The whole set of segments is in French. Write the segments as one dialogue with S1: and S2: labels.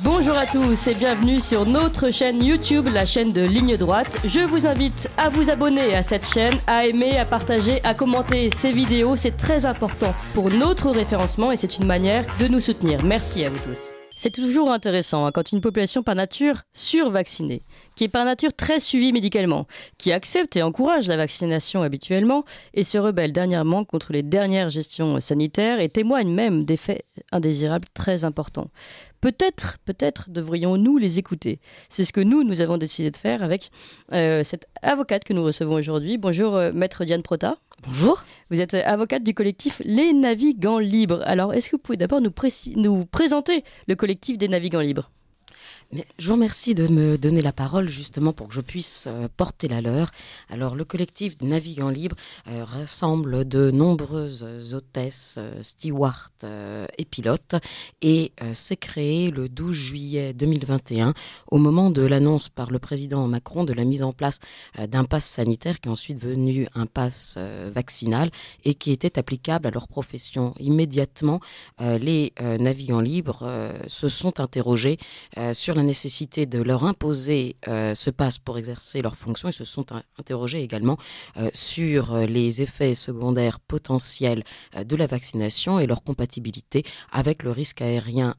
S1: Bonjour à tous et bienvenue sur notre chaîne YouTube, la chaîne de Ligne Droite. Je vous invite à vous abonner à cette chaîne, à aimer, à partager, à commenter ces vidéos. C'est très important pour notre référencement et c'est une manière de nous soutenir. Merci à vous tous. C'est toujours intéressant hein, quand une population par nature survaccinée, qui est par nature très suivie médicalement, qui accepte et encourage la vaccination habituellement et se rebelle dernièrement contre les dernières gestions sanitaires et témoigne même d'effets indésirables très importants. Peut-être, peut-être devrions-nous les écouter. C'est ce que nous, nous avons décidé de faire avec euh, cette avocate que nous recevons aujourd'hui. Bonjour, euh, maître Diane Prota. Bonjour. Vous êtes euh, avocate du collectif Les Navigants Libres. Alors, est-ce que vous pouvez d'abord nous, nous présenter le collectif des Navigants Libres
S2: je vous remercie de me donner la parole justement pour que je puisse euh, porter la leur. Alors le collectif Navigant Libre euh, rassemble de nombreuses hôtesses, euh, stewards et pilotes et s'est créé le 12 juillet 2021 au moment de l'annonce par le président Macron de la mise en place d'un pass sanitaire qui est ensuite devenu un pass vaccinal et qui était applicable à leur profession. Immédiatement, les navigants libres se sont interrogés sur la la nécessité de leur imposer euh, ce passe pour exercer leurs fonctions et se sont interrogés également euh, sur euh, les effets secondaires potentiels de la vaccination et leur compatibilité avec le risque aérien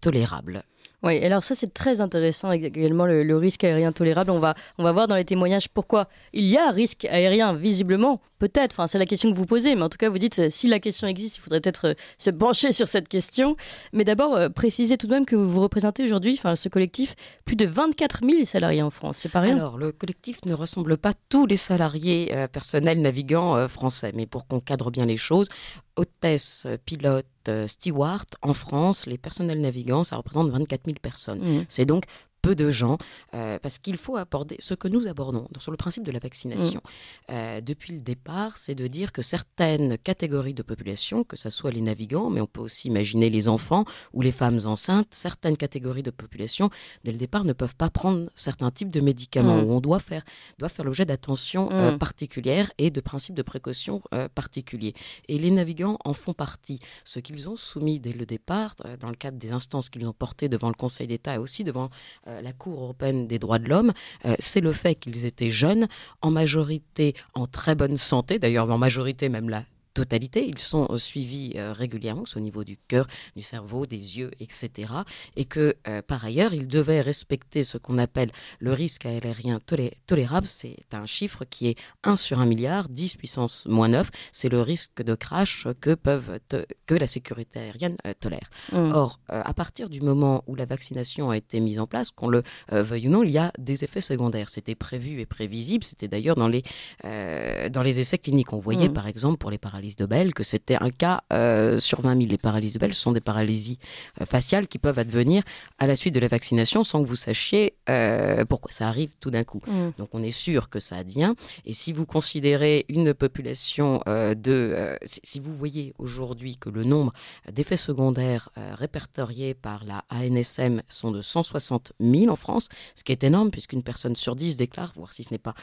S2: tolérable.
S1: Oui, alors ça c'est très intéressant également le, risque aérien tolérable. On va, on va voir dans les témoignages pourquoi il y a risque aérien visiblement, peut-être. Enfin, c'est la question que vous posez, mais en tout cas vous dites euh, si la question existe, il faudrait peut-être euh, se pencher sur cette question. Mais d'abord euh, précisez tout de même que vous représentez aujourd'hui, enfin ce collectif, plus de 24 000 salariés en France. C'est pas rien. Alors le collectif
S2: ne ressemble pas tous les salariés personnels navigants français, mais pour qu'on cadre bien les choses, hôtesse, euh, pilote, euh, steward, en France, les personnels navigants, ça représente 24 000 personnes. Mmh. C'est donc peu de gens, euh, parce qu'il faut aborder ce que nous abordons sur le principe de la vaccination. Mm. Euh, depuis le départ, c'est de dire que certaines catégories de population, que ce soit les navigants, mais on peut aussi imaginer les enfants ou les femmes enceintes, certaines catégories de population, dès le départ, ne peuvent pas prendre certains types de médicaments, mm. où on doit faire, doit faire l'objet d'attention euh, mm. particulière et de principes de précaution particuliers. Et les navigants en font partie. Ce qu'ils ont soumis dès le départ, dans le cadre des instances qu'ils ont portées devant le Conseil d'État et aussi devant euh, la Cour européenne des droits de l'homme, euh, c'est le fait qu'ils étaient jeunes, en majorité en très bonne santé, d'ailleurs en majorité même là, totalité. Ils sont euh, suivis euh, régulièrement, au niveau du cœur, du cerveau, des yeux, etc. Et que euh, par ailleurs, ils devaient respecter ce qu'on appelle le risque aérien tolérable. C'est un chiffre qui est 1 sur 1 milliard, 10 puissance moins 9. C'est le risque de crash que, peuvent que la sécurité aérienne tolère. Mm. Or, à partir du moment où la vaccination a été mise en place, qu'on le veuille ou non, il y a des effets secondaires. C'était prévu et prévisible. C'était d'ailleurs dans, les dans les essais cliniques. On voyait mm. par exemple pour les paralyses de Bell, que c'était un cas euh, sur 20 000. Les paralyses de Bell, ce sont des paralysies euh, faciales qui peuvent advenir à la suite de la vaccination sans que vous sachiez euh, pourquoi ça arrive tout d'un coup. Mmh. Donc on est sûr que ça advient. Et si vous considérez une population de... si vous voyez aujourd'hui que le nombre d'effets secondaires répertoriés par la ANSM sont de 160 000 en France, ce qui est énorme puisqu'une personne sur 10 déclare, voire si ce n'est pas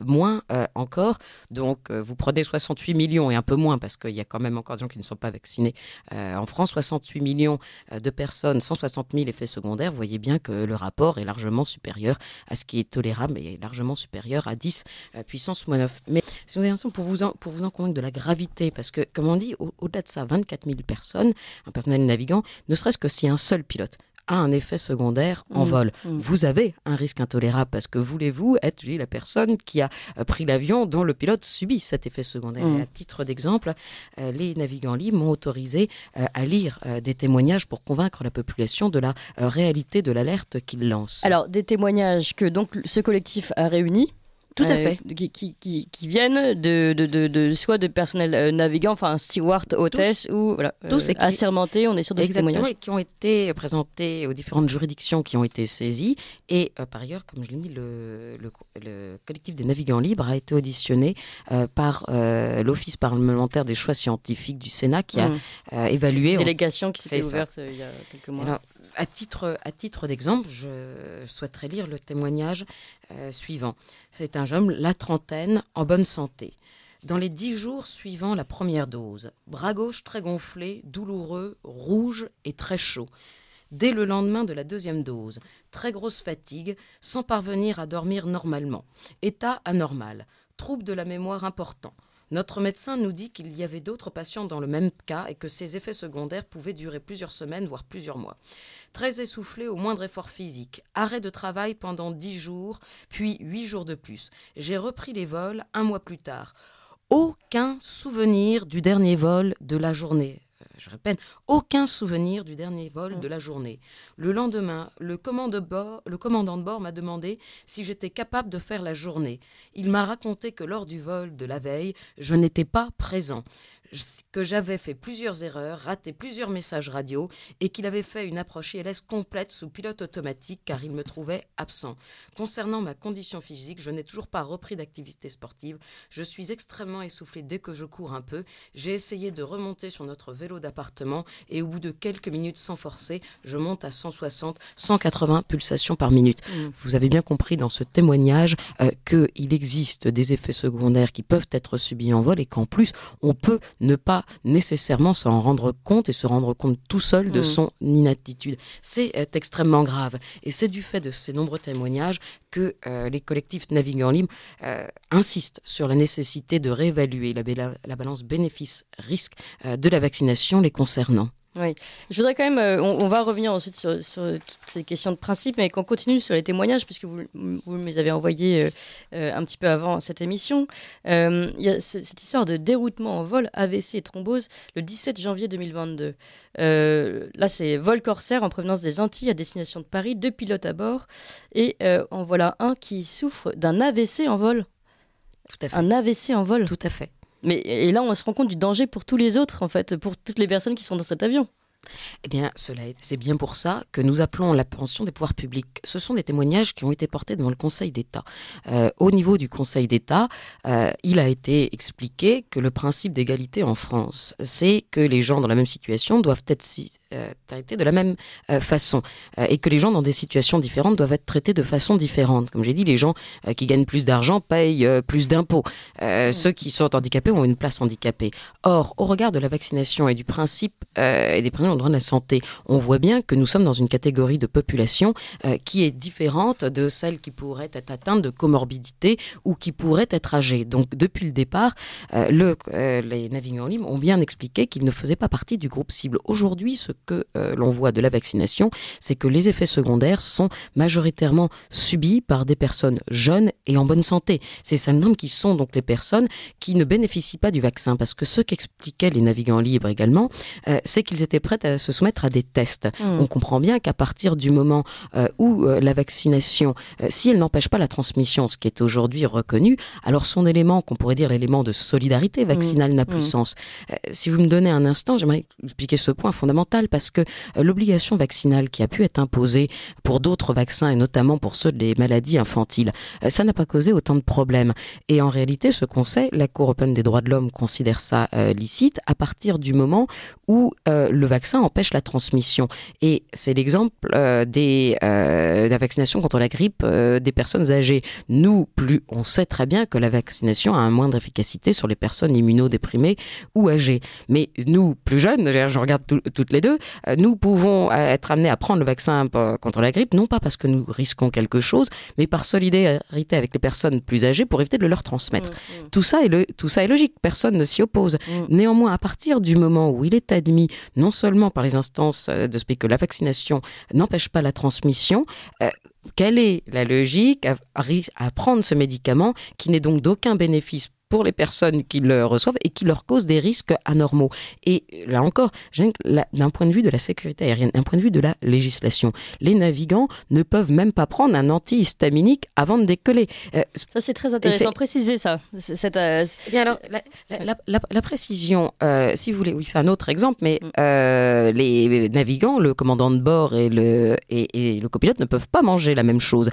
S2: moins encore. Donc vous prenez 68 millions et un peu moins parce qu'il y a quand même encore des gens qui ne sont pas vaccinés euh, en France. 68 millions euh, de personnes, 160 000 effets secondaires. Vous voyez bien que le rapport est largement supérieur à ce qui est tolérable et largement supérieur à 10 euh, puissance moins 9. Mais si vous avez pour vous, pour vous en convaincre de la gravité, parce que, comme on dit, au-delà de ça, 24 000 personnes, un personnel navigant, ne serait-ce que si un seul pilote a un effet secondaire en mm, vol. Mm. Vous avez un risque intolérable parce que voulez-vous être la personne qui a euh, pris l'avion dont le pilote subit cet effet secondaire. Mm. à titre d'exemple, euh, les navigants libres m'ont autorisé euh, à lire des témoignages pour convaincre la population de la réalité de l'alerte qu'ils lancent.
S1: Alors des témoignages que donc ce collectif a réunis tout à euh, fait. Qui, viennent de, de, de, de, soit de personnel euh, navigant, enfin steward, hôtesse ou voilà, tous euh, assermentés, on est sûr de exactement, et qui ont
S2: été présentés aux différentes juridictions qui ont été saisies. Et par ailleurs, comme je l'ai dit, le, collectif des navigants libres a été auditionné par l'Office parlementaire des choix scientifiques du Sénat qui a mmh. évalué. Une délégation qui s'est ouverte il y a quelques mois à titre, à titre d'exemple, je souhaiterais lire le témoignage euh, suivant. C'est un jeune, la trentaine, en bonne santé. Dans les dix jours suivant la première dose, bras gauche très gonflé, douloureux, rouge et très chaud. Dès le lendemain de la deuxième dose, très grosse fatigue, sans parvenir à dormir normalement. État anormal, trouble de la mémoire important, notre médecin nous dit qu'il y avait d'autres patients dans le même cas et que ces effets secondaires pouvaient durer plusieurs semaines, voire plusieurs mois. Très essoufflé au moindre effort physique, arrêt de travail pendant dix jours, puis huit jours de plus. J'ai repris les vols un mois plus tard. Aucun souvenir du dernier vol de la journée je répète, aucun souvenir du dernier vol de la journée. Le lendemain, le commandant de bord m'a demandé si j'étais capable de faire la journée. Il m'a raconté que lors du vol de la veille, je n'étais pas présent que j'avais fait plusieurs erreurs, raté plusieurs messages radio et qu'il avait fait une approche ILS complète sous pilote automatique car il me trouvait absent. Concernant ma condition physique, je n'ai toujours pas repris d'activité sportive. Je suis extrêmement essoufflée dès que je cours un peu. J'ai essayé de remonter sur notre vélo d'appartement et au bout de quelques minutes sans forcer, je monte à 160, 180 pulsations par minute. Mm. Vous avez bien compris dans ce témoignage euh, qu'il existe des effets secondaires qui peuvent être subis en vol et qu'en plus, on peut ne pas nécessairement s'en rendre compte et se rendre compte tout seul de mm. son inattitude. C'est euh, extrêmement grave. Et c'est du fait de ces nombreux témoignages que euh, les collectifs naviguants Libre euh, insistent sur la nécessité de réévaluer la, la balance bénéfice-risque de la vaccination les concernant.
S1: Oui, je voudrais quand même, euh, on, va revenir ensuite sur, toutes ces questions de principe, mais qu'on continue sur les témoignages, puisque vous, vous me les avez envoyés euh, euh, un petit peu avant cette émission. Il y a cette histoire de déroutement en vol, AVC et thrombose, le 17 janvier 2022. là, c'est vol Corsair en provenance des Antilles à destination de Paris, deux pilotes à bord, et en voilà un qui souffre d'un AVC en vol. Tout à fait. Un AVC en vol. Tout à fait et là, on se rend compte du danger pour tous les autres, en fait, pour toutes les personnes qui sont dans cet avion. Eh bien, c'est bien pour ça
S2: que nous appelons pension des pouvoirs publics. Ce sont des témoignages qui ont été portés devant le Conseil d'État. Euh, au niveau du Conseil d'État, euh, il a été expliqué que le principe d'égalité en France, c'est que les gens dans la même situation doivent être euh, traités de la même euh, façon euh, et que les gens dans des situations différentes doivent être traités de façon différente. Comme j'ai dit, les gens qui gagnent plus d'argent payent plus d'impôts. Ceux qui sont handicapés ont une place handicapée. Or, au regard de la vaccination et du principe et des principes en droit de la santé, on voit bien que nous sommes dans une catégorie de population qui est différente de celle qui pourrait être atteinte de comorbidité ou qui pourrait être âgée. Donc, depuis le départ, les navigants en ligne ont bien expliqué qu'ils ne faisaient pas partie du groupe cible. Aujourd'hui, ce que euh, l'on voit de la vaccination, c'est que les effets secondaires sont majoritairement subis par des personnes jeunes et en bonne santé. C'est Ces syndromes qui sont donc les personnes qui ne bénéficient pas du vaccin, parce que ce qu'expliquaient les navigants libres également, euh, c'est qu'ils étaient prêts à se soumettre à des tests. Mmh. On comprend bien qu'à partir du moment euh, où la vaccination, si elle n'empêche pas la transmission, ce qui est aujourd'hui reconnu, alors son élément, qu'on pourrait dire l'élément de solidarité mmh. vaccinale, n'a plus de mmh. sens. si vous me donnez un instant, j'aimerais expliquer ce point fondamental parce que euh, l'obligation vaccinale qui a pu être imposée pour d'autres vaccins et notamment pour ceux des maladies infantiles, euh, ça n'a pas causé autant de problèmes. Et en réalité, ce sait, la Cour européenne des droits de l'homme considère ça euh, licite à partir du moment où le vaccin empêche la transmission. Et c'est l'exemple de la vaccination contre la grippe des personnes âgées. Nous, plus on sait très bien que la vaccination a un moindre efficacité sur les personnes immunodéprimées ou âgées. Mais nous, plus jeunes, je regarde toutes les deux, euh, nous pouvons euh, être amenés à prendre le vaccin euh, contre la grippe, non pas parce que nous risquons quelque chose, mais par solidarité avec les personnes plus âgées pour éviter de leur transmettre. Mm, mm. Tout, ça est tout ça est logique, personne ne s'y oppose. Mm. Néanmoins, à partir du moment où il est admis, non seulement par les instances de ce que la vaccination n'empêche pas la transmission, quelle est la logique à prendre ce médicament qui n'est donc d'aucun bénéfice pour les personnes qui le reçoivent et qui leur causent des risques anormaux. Et là encore, d'un point de vue de la sécurité aérienne, d'un point de vue de la législation, les navigants ne peuvent même pas prendre un antihistaminique avant de décoller. Euh, ça,
S1: c'est très intéressant. Préciser ça. Euh, eh alors,
S2: la, précision, euh, si vous voulez, oui, c'est un autre exemple, mais mm. les navigants, le commandant de bord et le, et, le copilote ne peuvent pas manger la même chose.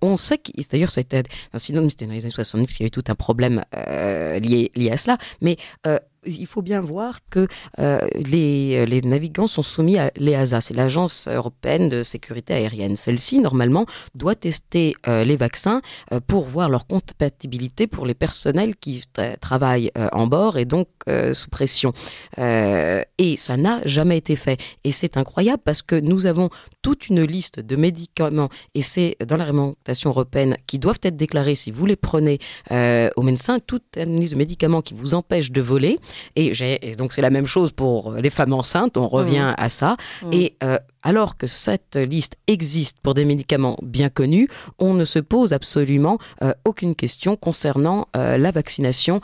S2: on sait, d'ailleurs, c'était un c'était dans les années 70, il y avait tout un problème euh, lié, lié, à cela, mais euh, il faut bien voir que euh, les, les, navigants sont soumis à l'EASA, c'est l'Agence européenne de sécurité aérienne. Celle-ci, normalement, doit tester euh, les vaccins euh, pour voir leur compatibilité pour les personnels qui travaillent en bord et donc sous pression. et ça n'a jamais été fait. Et c'est incroyable parce que nous avons toute une liste de médicaments, et c'est dans la réglementation européenne, qui doivent être déclarés si vous les prenez au médecin, toute une liste de médicaments qui vous empêchent de voler. Et, donc c'est la même chose pour les femmes enceintes, on revient mmh. à ça. Mmh. Et euh, alors que cette liste existe pour des médicaments bien connus, on ne se pose absolument euh, aucune question concernant euh, la vaccination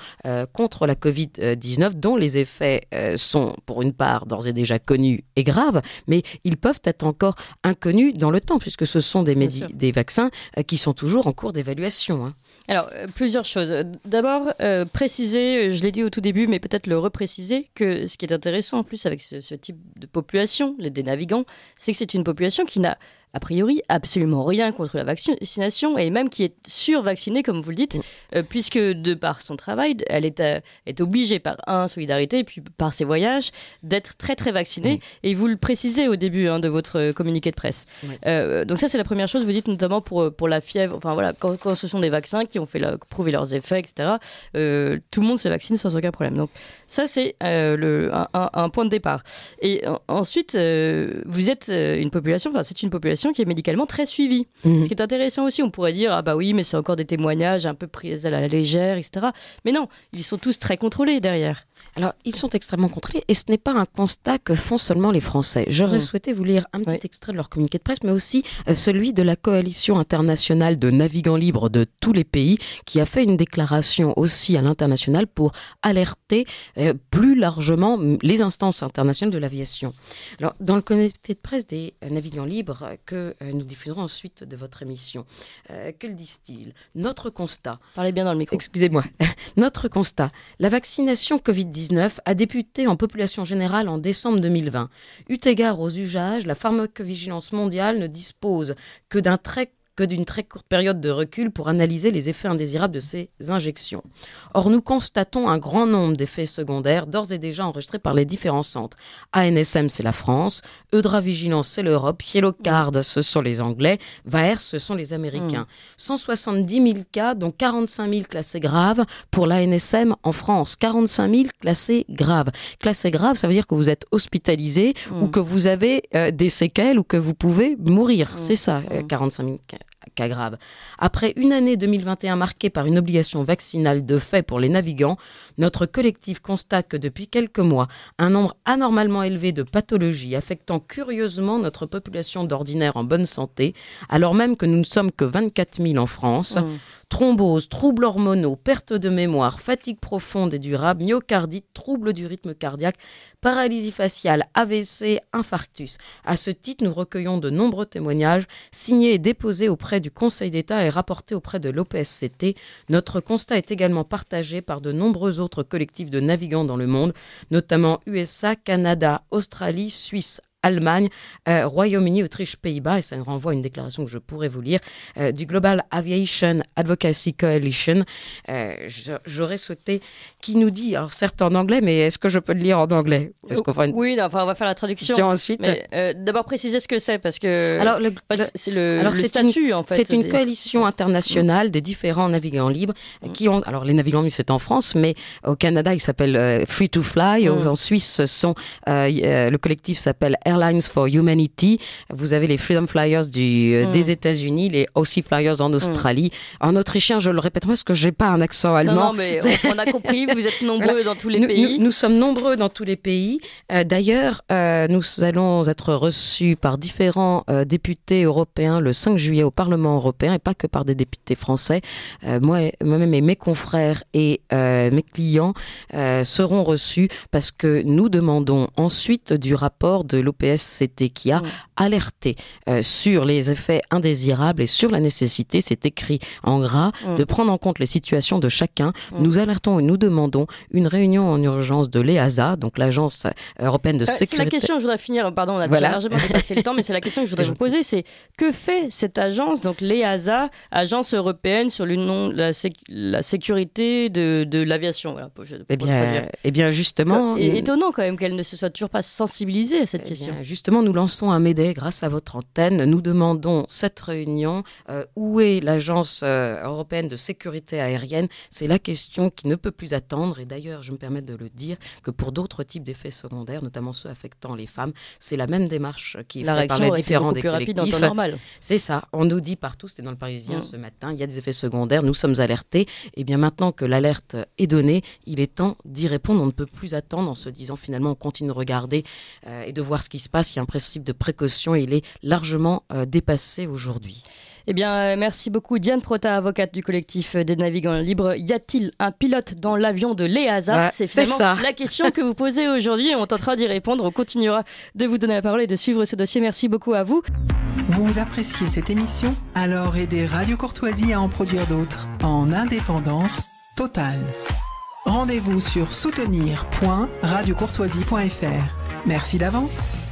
S2: contre la Covid-19, dont les effets sont pour une part d'ores et déjà connus et graves, mais ils peuvent être encore inconnus dans le temps, puisque ce sont des, vaccins qui sont toujours en cours d'évaluation. Hein.
S1: Alors, euh, plusieurs choses. D'abord, euh, préciser, euh, je l'ai dit au tout début, mais peut-être le repréciser, que ce qui est intéressant en plus avec ce, type de population, les, dénavigants, c'est que c'est une population qui n'a a priori, absolument rien contre la vaccination et même qui est survaccinée, comme vous le dites, euh, puisque de par son travail, elle est, euh, est obligée par un, solidarité, et puis par ses voyages, d'être très très vaccinée. Et vous le précisez au début hein, de votre communiqué de presse. Euh, donc ça, c'est la première chose, vous dites notamment pour, pour la fièvre, enfin voilà, quand, ce sont des vaccins qui ont fait la, prouver leurs effets, etc., tout le monde se vaccine sans aucun problème. Donc ça, c'est le un, un, point de départ. Et ensuite, vous êtes une population, enfin c'est une population qui est médicalement très suivi. Mhm. Ce qui est intéressant aussi, on pourrait dire ah bah oui, mais c'est encore des témoignages un peu pris à la légère, etc. Mais non, ils sont tous très contrôlés derrière. Alors, ils sont extrêmement
S2: contrôlés et ce n'est pas un constat que font seulement les Français. J'aurais mm. souhaité
S1: vous lire un petit extrait de leur communiqué de
S2: presse, mais aussi euh, celui de la coalition internationale de navigants libres de tous les pays qui a fait une déclaration aussi à l'international pour alerter euh, plus largement les instances internationales de l'aviation. Alors, dans le communiqué de presse des euh, navigants libres que nous diffuserons ensuite de votre émission, que disent-ils Notre constat. Parlez bien dans le micro. Excusez-moi. Notre constat. La vaccination Covid 19 a débuté en population générale en décembre 2020. Eu égard aux usages, la pharmacovigilance mondiale ne dispose que d'un très que d'une très courte période de recul pour analyser les effets indésirables de ces injections. Or, nous constatons un grand nombre d'effets secondaires d'ores et déjà enregistrés par les différents centres. ANSM, c'est la France, Eudra Vigilance, c'est l'Europe, Yellowcard, ce sont les Anglais, VAER, ce sont les Américains. 170 hmm. 000 cas, dont 45 000 classés graves pour l'ANSM en France. 45 000 classés graves. Classés graves, ça veut dire que vous êtes hospitalisé hmm. ou que vous avez euh, des séquelles ou que vous pouvez mourir. Hmm. C'est ça, 45 000 cas après une année 2021 marquée par une obligation vaccinale de fait pour les navigants, notre collectif constate que depuis quelques mois, un nombre anormalement élevé de pathologies affectant curieusement notre population d'ordinaire en bonne santé, alors même que nous ne sommes que 24 000 en France, mmh thrombose, troubles hormonaux, perte de mémoire, fatigue profonde et durable, myocardite, troubles du rythme cardiaque, paralysie faciale, AVC, infarctus. À ce titre, nous recueillons de nombreux témoignages signés et déposés auprès du Conseil d'État et rapportés auprès de l'OPSCT. Notre constat est également partagé par de nombreux autres collectifs de navigants dans le monde, notamment USA, Canada, Australie, Suisse, Allemagne, euh, Royaume-Uni, Autriche, Pays-Bas, et ça nous renvoie à une déclaration que je pourrais vous lire, euh, du Global Aviation Advocacy Coalition. Euh, j'aurais souhaité qui nous dit, alors certes en anglais, mais est-ce que je peux le lire en anglais
S1: Oui, on va faire la traduction. ensuite. D'abord préciser ce que c'est, parce que. Alors, c'est le, statut, une, en fait. C'est une
S2: coalition internationale des différents navigants libres mm. qui ont. Alors, les navigants libres, c'est en France, mais au Canada, il s'appelle Free to Fly. Mm. En Suisse, sont, le collectif s'appelle Airlines for Humanity. Vous avez les Freedom Flyers du, euh, mm. des États-Unis, les Aussie Flyers en mm. Australie. En autrichien, je le répète, moi, parce que j'ai pas un accent allemand. Non, mais on
S1: a compris, vous êtes nombreux dans tous les pays.
S2: Nous, sommes nombreux dans tous les pays. Euh, d'ailleurs, euh, nous allons être reçus par différents députés européens le 5 juillet au Parlement européen et pas que par des députés français. moi, moi-même et mes confrères et mes clients seront reçus parce que nous demandons ensuite du rapport de l'OP e c'était qui a mm. alerté euh, sur les effets indésirables et sur la nécessité, c'est écrit en gras, mm. de prendre en compte les situations de chacun. Mm. Nous alertons et nous demandons une réunion en urgence de l'EASA, donc l'Agence euh, européenne de sécurité. Euh, c'est la question que
S1: je voudrais finir, pardon, on a déjà largement dépassé le temps, mais c'est la question que je voudrais vous poser, c'est que fait cette agence, donc l'EASA, Agence européenne sur le la, la, sécurité de, de l'aviation voilà, eh bien, eh bien, justement... étonnant quand même qu'elle ne se soit toujours pas sensibilisée à cette eh question. Ah, justement,
S2: nous lançons un MEDE grâce à votre antenne. Nous demandons cette réunion. Euh, où est l'Agence euh, européenne de sécurité aérienne C'est la question qui ne peut plus attendre. Et d'ailleurs, je me permets de le dire que pour d'autres types d'effets secondaires, notamment ceux affectant les femmes, c'est la même démarche qui est faite par les différents des plus collectifs. normal. C'est ça. On nous dit partout, c'était dans le Parisien mm. ce matin, il y a des effets secondaires. Nous sommes alertés. Et eh bien maintenant que l'alerte est donnée, il est temps d'y répondre. On ne peut plus attendre en se disant finalement on continue de regarder euh, et de voir ce qui il se passe. Il y a un principe de précaution et il est largement euh, dépassé aujourd'hui.
S1: Eh bien, euh, merci beaucoup Diane Prota, avocate du collectif euh, des navigants libres. Y a-t-il un pilote dans l'avion de l'EASA C'est vraiment ça. la question que vous posez aujourd'hui on tentera d'y répondre. On continuera de vous donner la parole et de suivre ce dossier. Merci beaucoup à vous.
S2: Vous appréciez cette émission Alors aidez Radio Courtoisie à en produire d'autres en indépendance totale. Rendez-vous sur soutenir.radiocourtoisie.fr. Merci d'avance.